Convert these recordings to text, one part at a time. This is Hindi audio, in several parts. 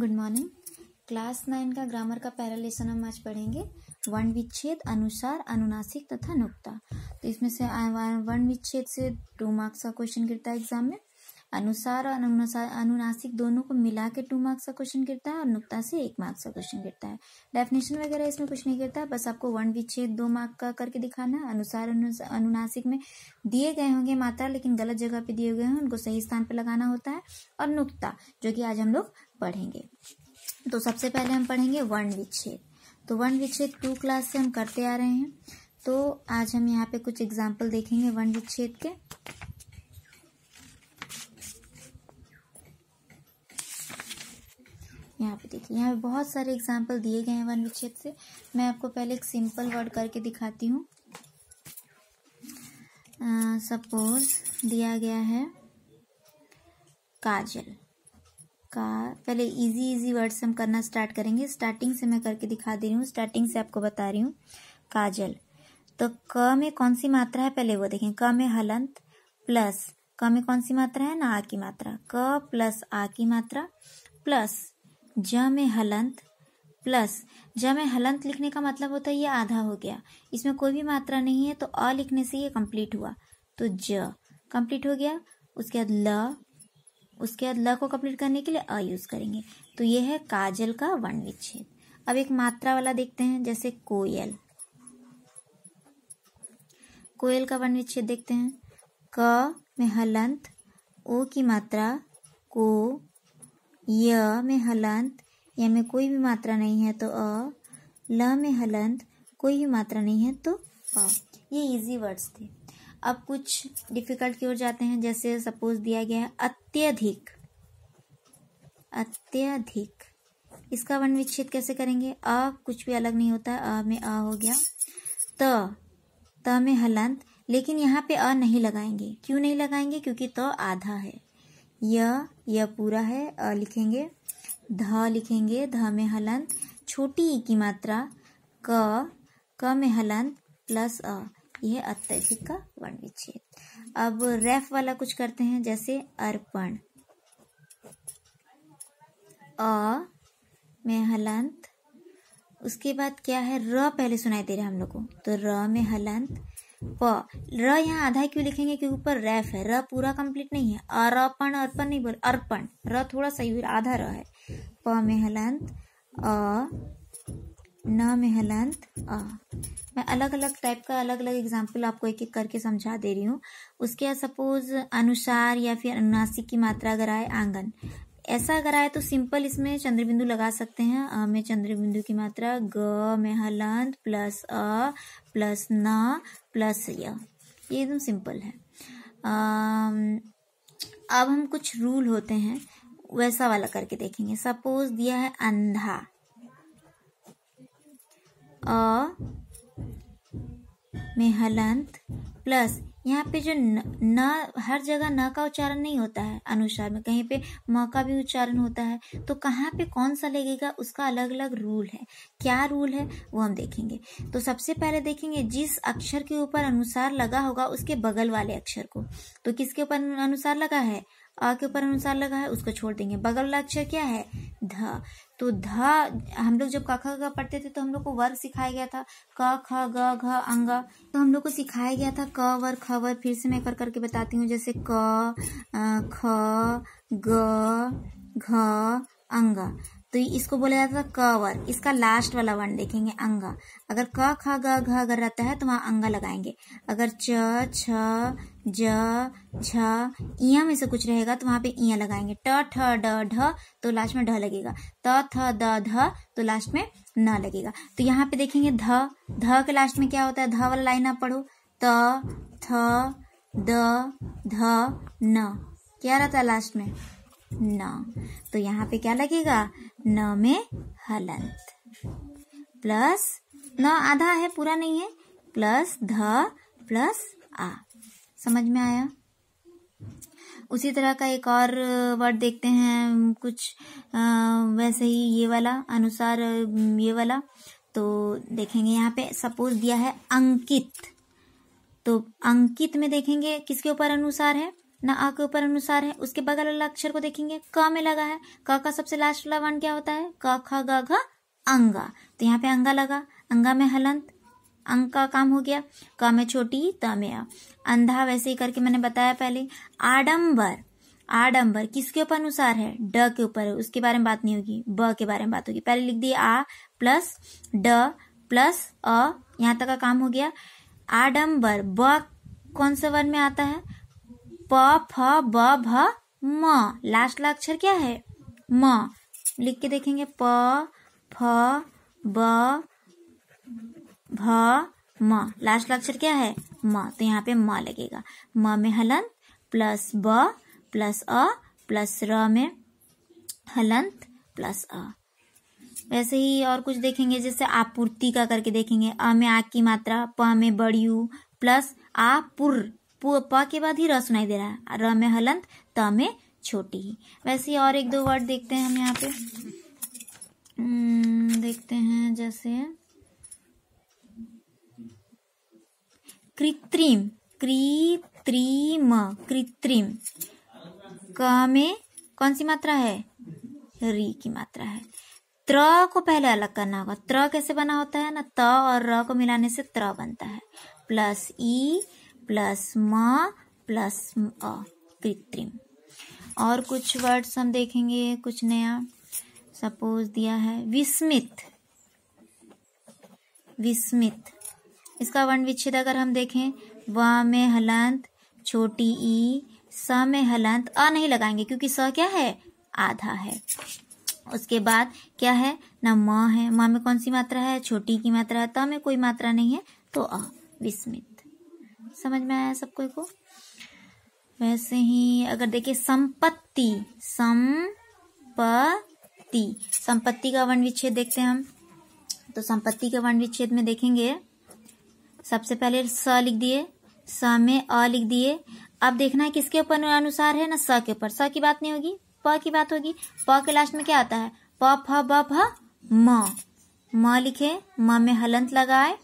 गुड मॉर्निंग क्लास नाइन का ग्रामर का पहला लेसन हम आज पढ़ेंगे वर्ण विच्छेद अनुसार अनुनासिक तथा नुक्ता तो इसमें से वर्ण विच्छेद से टू मार्क्स का क्वेश्चन गिरता है एग्जाम में अनुसार और अनुसार अनुनासिक दोनों को मिला के टू मार्क्स का क्वेश्चन गिरता है और नुक्ता से एक मार्क्स का क्वेश्चन गिरता है डेफिनेशन वगैरह इसमें कुछ नहीं गिरता बस आपको वर्ण विच्छेद दो मार्क का करके दिखाना है अनुसार अनुनासिक में दिए गए होंगे मात्रा लेकिन गलत जगह पे दिए गए हैं उनको सही स्थान पर लगाना होता है और नुकता जो कि आज हम लोग पढ़ेंगे तो सबसे पहले हम पढ़ेंगे वर्ण विच्छेद तो वर्ण विच्छेद टू क्लास से हम करते आ रहे हैं तो आज हम यहाँ पे कुछ एग्जाम्पल देखेंगे वर्ण विच्छेद के यहाँ पे देखिए यहाँ पे बहुत सारे एग्जाम्पल दिए गए हैं वन विच्छेद से मैं आपको पहले एक सिंपल वर्ड करके दिखाती हूँ सपोज दिया गया है काजल का पहले इजी इजी वर्ड से हम करना स्टार्ट करेंगे स्टार्टिंग से मैं करके दिखा दे रही हूँ स्टार्टिंग से आपको बता रही हूँ काजल तो क में कौन सी मात्रा है पहले वो देखें क में हलंत प्लस क में कौन सी मात्रा है ना आ की मात्रा क प्लस आ की मात्रा प्लस ज में हलंत प्लस ज में हलंत लिखने का मतलब होता है ये आधा हो गया इसमें कोई भी मात्रा नहीं है तो अ लिखने से ये कंप्लीट हुआ तो ज कंप्लीट हो गया उसके बाद ल उसके बाद ल को कंप्लीट करने के लिए अ यूज करेंगे तो ये है काजल का वन विच्छेद अब एक मात्रा वाला देखते हैं जैसे कोयल कोयल का वन विच्छेद देखते हैं क में हलंत ओ की मात्रा को य में हलंत या में कोई भी मात्रा नहीं है तो अ ल में हलंत कोई भी मात्रा नहीं है तो अ ये इजी वर्ड्स थे अब कुछ डिफिकल्ट की ओर जाते हैं जैसे सपोज दिया गया है अत्यधिक अत्यधिक इसका वन विच्छेद कैसे करेंगे अ कुछ भी अलग नहीं होता है अ में अ हो गया त त में हलंत लेकिन यहाँ पे अ नहीं लगाएंगे क्यों नहीं लगाएंगे क्योंकि त तो आधा है य य पूरा है अ लिखेंगे ध लिखेंगे ध में हलंत छोटी ई की मात्रा क क में हलंत प्लस अ यह अत्यधिक का वर्ण विच्छेद अब रेफ वाला कुछ करते हैं जैसे अर्पण अ में हलंत उसके बाद क्या है र पहले सुनाई दे रहा है हम लोग को तो र में हलंत प र यहाँ आधा क्यों लिखेंगे क्योंकि ऊपर रेफ है र पूरा कंप्लीट नहीं है अरपण अर्पण नहीं बोल अर्पण र थोड़ा सा आधा र है प में हलंत अ न मेहलंत अ मैं अलग अलग टाइप का अलग अलग एग्जाम्पल आपको एक एक करके समझा दे रही हूँ उसके बाद सपोज अनुसार या फिर अनुनासिक की मात्रा अगर आए आंगन ऐसा अगर आए तो सिंपल इसमें चंद्रबिंदु लगा सकते हैं अ में चंद्रबिंदु की मात्रा ग में हलंत प्लस अ प्लस न प्लस य ये एकदम सिंपल है अब हम कुछ रूल होते हैं वैसा वाला करके देखेंगे सपोज दिया है अंधा अ में हलंत प्लस यहाँ पे जो न, न हर जगह न का उच्चारण नहीं होता है अनुसार में कहीं पे म का भी उच्चारण होता है तो कहाँ पे कौन सा लगेगा उसका अलग अलग रूल है क्या रूल है वो हम देखेंगे तो सबसे पहले देखेंगे जिस अक्षर के ऊपर अनुसार लगा होगा उसके बगल वाले अक्षर को तो किसके ऊपर अनुसार लगा है अ के ऊपर अनुसार लगा है उसको छोड़ देंगे बगल वाला अक्षर क्या है ध तो ध हम लोग जब क ख ग पढ़ते थे तो हम लोग को वर्ग सिखाया गया था क ख ग घ अंग तो हम लोग को सिखाया गया था क वर ख वर फिर से मैं कर करके बताती हूँ जैसे क ख ग घ अंग तो इसको बोला जाता था कवर इसका लास्ट वाला वर्ण देखेंगे अंगा अगर क ख ग घ अगर रहता है तो वहां अंगा लगाएंगे अगर च छ ज झ इया में से कुछ रहेगा तो वहां पे इया लगाएंगे ट ठ ड ढ तो लास्ट में ढ लगेगा त थ द ध तो लास्ट में न लगेगा तो यहाँ पे देखेंगे ध ध के लास्ट में क्या होता है ध वाला लाइन आप पढ़ो त थ द ध न क्या रहता है लास्ट में न तो यहाँ पे क्या लगेगा न में हलंत प्लस न आधा है पूरा नहीं है प्लस ध प्लस आ समझ में आया उसी तरह का एक और वर्ड देखते हैं कुछ आ, वैसे ही ये वाला अनुसार ये वाला तो देखेंगे यहाँ पे सपोज दिया है अंकित तो अंकित में देखेंगे किसके ऊपर अनुसार है ना आ के ऊपर अनुसार है उसके बगल वाला अक्षर को देखेंगे क में लगा है क का सबसे लास्ट वाला वर्ण क्या होता है क ख ग घ अंगा तो यहाँ पे अंगा लगा अंगा में हलंत अंग का काम हो गया क में छोटी त में आ अंधा वैसे ही करके मैंने बताया पहले आडम्बर आडम्बर किसके ऊपर अनुसार है ड के ऊपर है उसके बारे में बात नहीं होगी ब के बारे में बात होगी पहले लिख दिए आ प्लस ड प्लस अ यहाँ तक का काम हो गया आडम्बर ब कौन से वर्ण में आता है प फ ब भ म लास्ट वाला अक्षर क्या है म लिख के देखेंगे प फ ब भ म लास्ट वाला अक्षर क्या है म तो यहाँ पे म लगेगा म में हलंत प्लस ब प्लस अ प्लस र में हलंत प्लस अ वैसे ही और कुछ देखेंगे जैसे आपूर्ति का करके देखेंगे अ में आ की मात्रा प में बड़ी प्लस आपुर पु प के बाद ही र सुनाई दे रहा है र में हलंत त में छोटी ही वैसे और एक दो वर्ड देखते हैं हम यहाँ पे हम्म, देखते हैं जैसे कृत्रिम कृत्रिम कृत्रिम क में कौन सी मात्रा है री की मात्रा है त्र को पहले अलग करना होगा त्र कैसे बना होता है ना त और र को मिलाने से त्र बनता है प्लस ई प्लस म प्लस अ कृत्रिम और कुछ वर्ड्स हम देखेंगे कुछ नया सपोज दिया है विस्मित विस्मित इसका वर्ण विच्छेद अगर हम देखें व में हलंत छोटी ई स में हलंत अ नहीं लगाएंगे क्योंकि स क्या है आधा है उसके बाद क्या है ना म है म में कौन सी मात्रा है छोटी की मात्रा है त में कोई मात्रा नहीं है तो अ विस्मित समझ में आया सबको को वैसे ही अगर देखिए संपत्ति संपत्ति संपत्ति का वन विच्छेद देखते हैं हम तो संपत्ति के वन विच्छेद में देखेंगे सबसे पहले स लिख दिए स में अ लिख दिए अब देखना है किसके ऊपर अनुसार है ना स के ऊपर स की बात नहीं होगी प की बात होगी प के लास्ट में क्या आता है प फ ब फ म म लिखे म में हलंत लगाए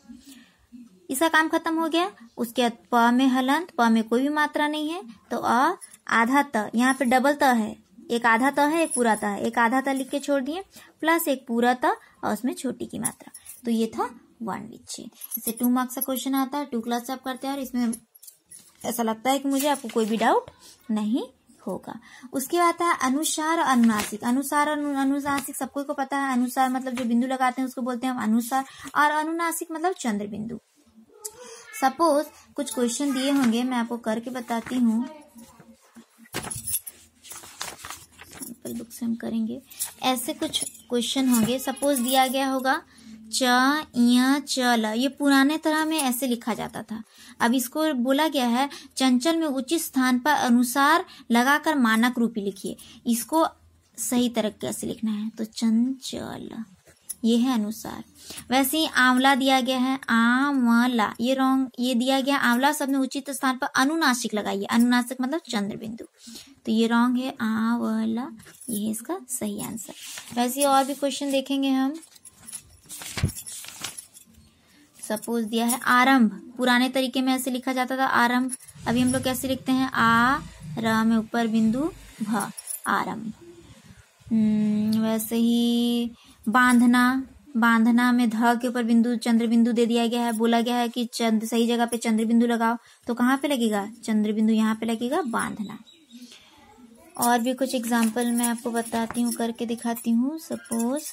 इसका काम खत्म हो गया उसके बाद प में हलंत प में कोई भी मात्रा नहीं है तो अ आधा त यहाँ पे डबल त है एक आधा त है एक पूरा त है एक आधा त लिख के छोड़ दिए प्लस एक पूरा त और उसमें छोटी की मात्रा तो ये था वन विच्छेद इससे टू मार्क्स का क्वेश्चन आता है टू क्लास आप करते हैं और इसमें ऐसा लगता है कि मुझे आपको कोई भी डाउट नहीं होगा उसके बाद है अनुसार और अनुनासिक अनुसार और अनुनासिक सबको को पता है अनुसार मतलब जो बिंदु लगाते हैं उसको बोलते हैं हम अनुसार और अनुनासिक मतलब चंद्र बिंदु सपोज कुछ क्वेश्चन दिए होंगे मैं आपको करके बताती हूँ बुक से हम करेंगे ऐसे कुछ क्वेश्चन होंगे सपोज दिया गया होगा च इया चल ये पुराने तरह में ऐसे लिखा जाता था अब इसको बोला गया है चंचल में उचित स्थान पर अनुसार लगाकर मानक रूपी लिखिए इसको सही तरीके से लिखना है तो चंचल ये है अनुसार वैसे ही आंवला दिया गया है आंवला ये रॉन्ग ये दिया गया आंवला सबने उचित स्थान पर अनुनासिक लगाइए अनुनासिक मतलब चंद्र बिंदु तो ये रॉन्ग है आंवला ये है इसका सही आंसर वैसे और भी क्वेश्चन देखेंगे हम सपोज दिया है आरंभ पुराने तरीके में ऐसे लिखा जाता था आरंभ अभी हम लोग कैसे लिखते हैं आ र में ऊपर बिंदु भ आरंभ हम्म, वैसे ही बांधना बांधना में ध के ऊपर बिंदु चंद्र बिंदु दे दिया गया है बोला गया है कि चंद सही जगह पे चंद्र बिंदु लगाओ तो कहाँ पे लगेगा चंद्र बिंदु यहाँ पे लगेगा बांधना और भी कुछ एग्जाम्पल मैं आपको बताती हूँ करके दिखाती हूँ सपोज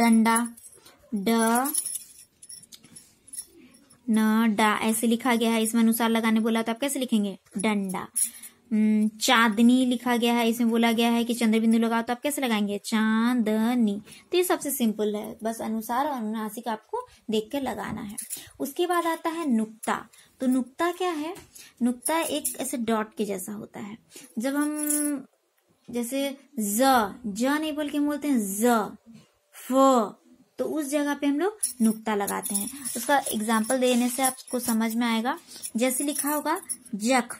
डंडा ड न डा ऐसे लिखा गया है इसमें अनुसार लगाने बोला तो आप कैसे लिखेंगे डंडा चांदनी लिखा गया है इसमें बोला गया है कि चंद्रबिंदु लगाओ तो आप कैसे लगाएंगे चांदनी तो ये सबसे सिंपल है बस अनुसार और अनुनासिक आपको देख कर लगाना है उसके बाद आता है नुक्ता तो नुक्ता क्या है नुक्ता एक ऐसे डॉट के जैसा होता है जब हम जैसे ज ज नहीं बोल के बोलते हैं ज फ तो उस जगह पे हम लोग नुक्ता लगाते हैं उसका एग्जाम्पल देने से आपको समझ में आएगा जैसे लिखा होगा जख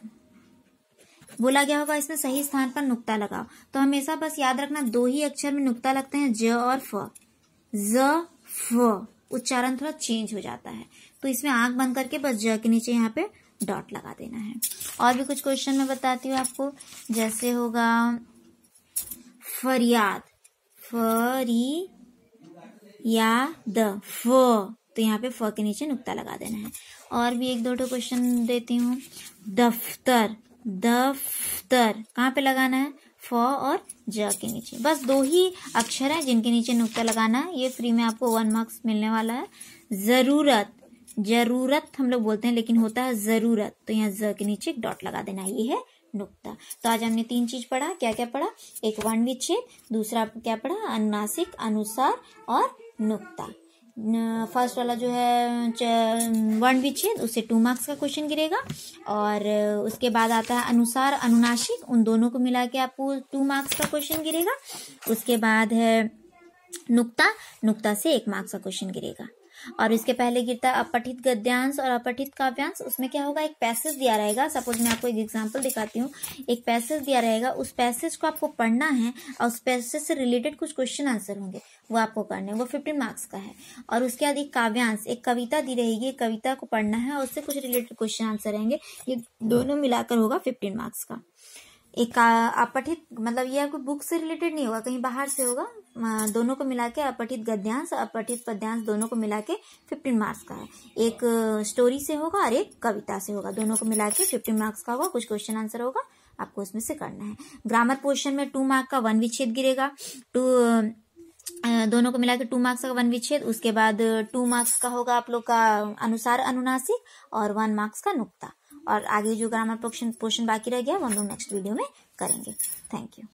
बोला गया होगा इसमें सही स्थान पर नुक्ता लगाओ तो हमेशा बस याद रखना दो ही अक्षर में नुक्ता लगते हैं ज और फ ज फ उच्चारण थोड़ा चेंज हो जाता है तो इसमें आंख बंद करके बस ज के नीचे यहाँ पे डॉट लगा देना है और भी कुछ क्वेश्चन में बताती हूँ आपको जैसे होगा फरियाद फरी या द फ तो यहाँ पे फ के नीचे नुक्ता लगा देना है और भी एक दो टो क्वेश्चन देती हूँ दफ्तर दफ्तर कहाँ पे लगाना है फ और ज के नीचे बस दो ही अक्षर है जिनके नीचे नुक्ता लगाना है ये फ्री में आपको वन मार्क्स मिलने वाला है जरूरत जरूरत हम लोग बोलते हैं लेकिन होता है जरूरत तो यहाँ ज के नीचे एक डॉट लगा देना है ये है नुक्ता तो आज हमने तीन चीज पढ़ा क्या क्या पढ़ा एक वन विच्छेद दूसरा क्या पढ़ा अनुनासिक अनुसार और नुक्ता फर्स्ट वाला जो है वन विच्छेद उससे टू मार्क्स का क्वेश्चन गिरेगा और उसके बाद आता है अनुसार अनुनाशिक उन दोनों को मिला के आपको टू मार्क्स का क्वेश्चन गिरेगा उसके बाद है नुक्ता नुक्ता से एक मार्क्स का क्वेश्चन गिरेगा और इसके पहले गिरता है अपठित गद्यांश और अपठित काव्यांश उसमें क्या होगा एक पैसेज दिया रहेगा सपोज मैं आपको एक एग्जाम्पल दिखाती हूँ एक पैसेज दिया रहेगा उस पैसेज को आपको पढ़ना है और उस पैसेज से रिलेटेड कुछ क्वेश्चन आंसर होंगे वो आपको करने वो फिफ्टीन मार्क्स का है और उसके बाद एक काव्यांश एक कविता दी रहेगी एक कविता को पढ़ना है और उससे कुछ रिलेटेड क्वेश्चन आंसर रहेंगे ये दोनों मिलाकर होगा फिफ्टीन मार्क्स का एक अपठित मतलब ये आपको बुक से रिलेटेड नहीं होगा कहीं बाहर से होगा दोनों को मिला के अपठित गद्यांश अपठित पद्यांश दोनों को मिला के फिफ्टीन मार्क्स का है एक स्टोरी से होगा और एक कविता से होगा दोनों को मिला के फिफ्टीन मार्क्स का होगा कुछ क्वेश्चन आंसर होगा आपको उसमें से करना है ग्रामर पोर्शन में टू मार्क का वन विच्छेद गिरेगा टू दोनों को मिला के टू मार्क्स का वन विच्छेद उसके बाद टू मार्क्स का होगा आप लोग का अनुसार अनुनासिक और वन मार्क्स का नुक्ता और आगे जो ग्रामर पोर्शन बाकी रह गया वो हम लोग नेक्स्ट वीडियो में करेंगे थैंक यू